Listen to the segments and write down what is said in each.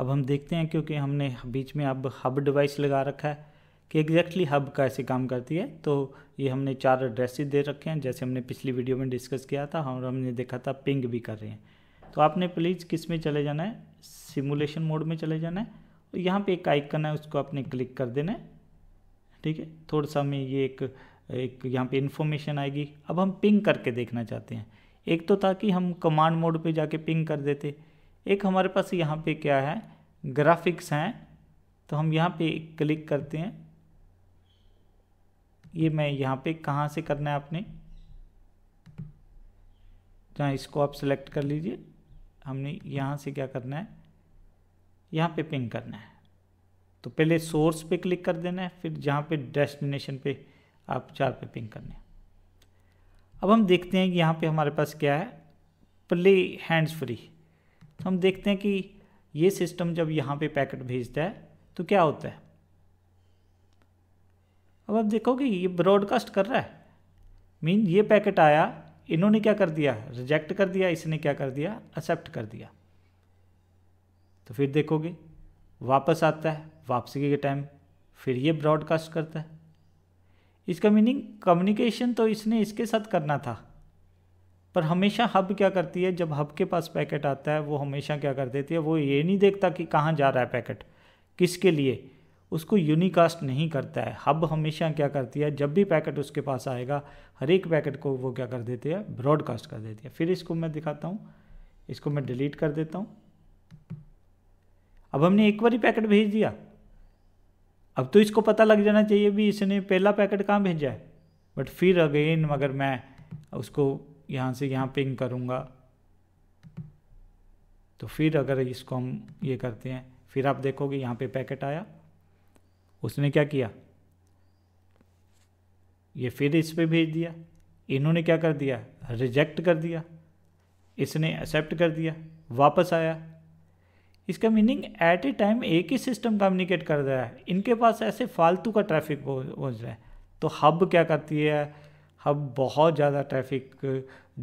अब हम देखते हैं क्योंकि हमने बीच में अब हब डिवाइस लगा रखा है कि एग्जैक्टली हब कैसे काम करती है तो ये हमने चार एड्रेसेस दे रखे हैं जैसे हमने पिछली वीडियो में डिस्कस किया था और हमने देखा था पिंग भी कर रहे हैं तो आपने प्लीज़ किस में चले जाना है सिमुलेशन मोड में चले जाना है और यहाँ पर एक आइकन है उसको आपने क्लिक कर देना है ठीक है थोड़ा सा हमें ये एक एक यहाँ पे इन्फॉर्मेशन आएगी अब हम पिंग करके देखना चाहते हैं एक तो था कि हम कमांड मोड पे जाके पिंग कर देते एक हमारे पास यहाँ पे क्या है ग्राफिक्स हैं तो हम यहाँ पे क्लिक करते हैं ये मैं यहाँ पे कहाँ से करना है आपने जहाँ इसको आप सिलेक्ट कर लीजिए हमने यहाँ से क्या करना है यहाँ पे पिंग करना है तो पहले सोर्स पे क्लिक कर देना है फिर जहाँ पे डेस्टिनेशन पे आप चार पे पिंग करना है अब हम देखते हैं कि यहाँ पे हमारे पास क्या है प्ले हैंड्स फ्री तो हम देखते हैं कि ये सिस्टम जब यहाँ पे पैकेट भेजता है तो क्या होता है अब आप देखोगे ये ब्रॉडकास्ट कर रहा है मीन ये पैकेट आया इन्होंने क्या कर दिया रिजेक्ट कर दिया इसने क्या कर दिया एक्सेप्ट कर दिया तो फिर देखोगे वापस आता है वापसी के टाइम फिर ये ब्रॉडकास्ट करता है इसका मीनिंग कम्युनिकेशन तो इसने इसके साथ करना था पर हमेशा हब क्या करती है जब हब के पास पैकेट आता है वो हमेशा क्या कर देती है वो ये नहीं देखता कि कहाँ जा रहा है पैकेट किसके लिए उसको यूनिकास्ट नहीं करता है हब हमेशा क्या करती है जब भी पैकेट उसके पास आएगा हर एक पैकेट को वो क्या कर देती है ब्रॉडकास्ट कर देती है फिर इसको मैं दिखाता हूँ इसको मैं डिलीट कर देता हूँ अब हमने एक बार ही पैकेट भेज दिया अब तो इसको पता लग जाना चाहिए भी इसने पहला पैकेट कहाँ भेजा है बट फिर अगेन अगर मैं उसको यहाँ से यहाँ पिंग करूँगा तो फिर अगर इसको हम ये करते हैं फिर आप देखोगे यहाँ पे पैकेट आया उसने क्या किया ये फिर इस पर भेज दिया इन्होंने क्या कर दिया रिजेक्ट कर दिया इसने एक्सेप्ट कर दिया वापस आया इसका मीनिंग एट ए टाइम एक ही सिस्टम कम्युनिकेट कर रहा है इनके पास ऐसे फालतू का ट्रैफिक पहुँच रहा है तो हब क्या करती है हब बहुत ज़्यादा ट्रैफिक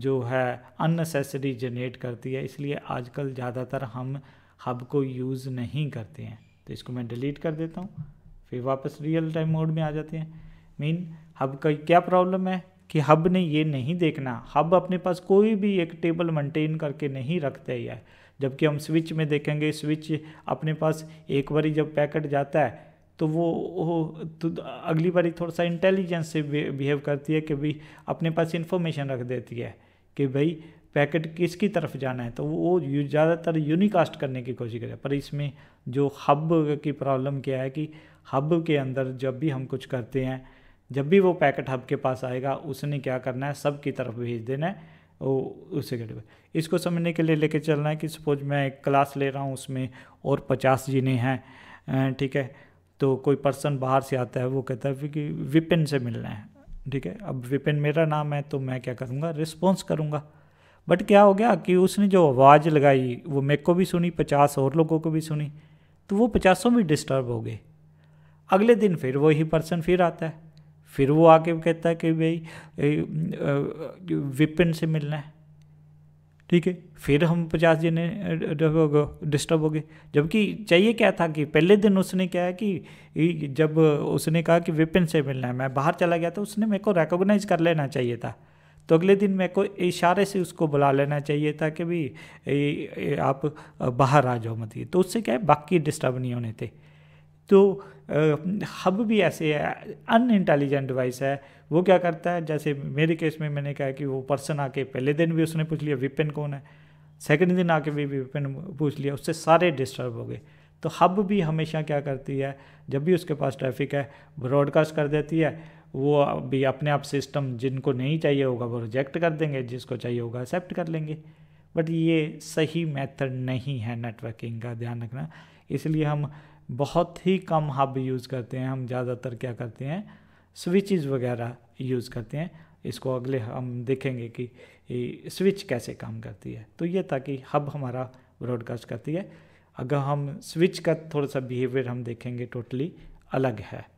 जो है अननेसेसरी जनरेट करती है इसलिए आजकल ज़्यादातर हम हब को यूज़ नहीं करते हैं तो इसको मैं डिलीट कर देता हूँ फिर वापस रियल टाइम मोड में आ जाते हैं मीन हब का क्या प्रॉब्लम है कि हब ने ये नहीं देखना हब अपने पास कोई भी एक टेबल मेंटेन करके नहीं रखते है जबकि हम स्विच में देखेंगे स्विच अपने पास एक बारी जब पैकेट जाता है तो वो तो अगली बारी थोड़ा सा इंटेलिजेंस से बिहेव करती है कि भाई अपने पास इन्फॉर्मेशन रख देती है कि भाई पैकेट किसकी तरफ जाना है तो वो ज़्यादातर यूनिकास्ट करने की कोशिश करे पर इसमें जो हब की प्रॉब्लम क्या है कि हब के अंदर जब भी हम कुछ करते हैं जब भी वो पैकेट हब के पास आएगा उसने क्या करना है सब की तरफ भेज देना है वो उसे कैटेगरी इसको समझने के लिए लेके चलना है कि सपोज मैं एक क्लास ले रहा हूँ उसमें और पचास जीने हैं ठीक है तो कोई पर्सन बाहर से आता है वो कहता है कि विपिन से मिलना है ठीक है अब विपिन मेरा नाम है तो मैं क्या करूँगा रिस्पॉन्स करूँगा बट क्या हो गया कि उसने जो आवाज़ लगाई वो मेरे को भी सुनी पचास और लोगों को भी सुनी तो वो पचासों भी डिस्टर्ब हो गए अगले दिन फिर वही पर्सन फिर आता है फिर वो आके कहता है कि भाई विपिन से मिलना है ठीक है फिर हम पचास जने डिस्टर्ब हो गए जबकि चाहिए क्या था कि पहले दिन उसने क्या है कि जब उसने कहा कि विपिन से मिलना है मैं बाहर चला गया था उसने मेरे को रिकोगनाइज कर लेना चाहिए था तो अगले दिन मेरे को इशारे से उसको बुला लेना चाहिए था कि भाई आप बाहर आ जाओ मत तो उससे क्या है बाकी डिस्टर्ब नहीं होने थे तो हब भी ऐसे है अन इंटेलिजेंट डिवाइस है वो क्या करता है जैसे मेरे केस में मैंने कहा कि वो पर्सन आके पहले दिन भी उसने पूछ लिया विपिन कौन है सेकेंड दिन आके भी विपिन पूछ लिया उससे सारे डिस्टर्ब हो गए तो हब भी हमेशा क्या करती है जब भी उसके पास ट्रैफिक है ब्रॉडकास्ट कर देती है वो भी अपने आप सिस्टम जिनको नहीं चाहिए होगा वो रिजेक्ट कर देंगे जिसको चाहिए होगा एक्सेप्ट कर लेंगे बट ये सही मेथड नहीं है नेटवर्किंग का ध्यान रखना इसलिए हम बहुत ही कम हब यूज़ करते हैं हम ज़्यादातर क्या करते हैं स्विचेस वगैरह यूज़ करते हैं इसको अगले हम देखेंगे कि स्विच कैसे काम करती है तो ये था कि हब हमारा ब्रॉडकास्ट करती है अगर हम स्विच का थोड़ा सा बिहेवियर हम देखेंगे टोटली अलग है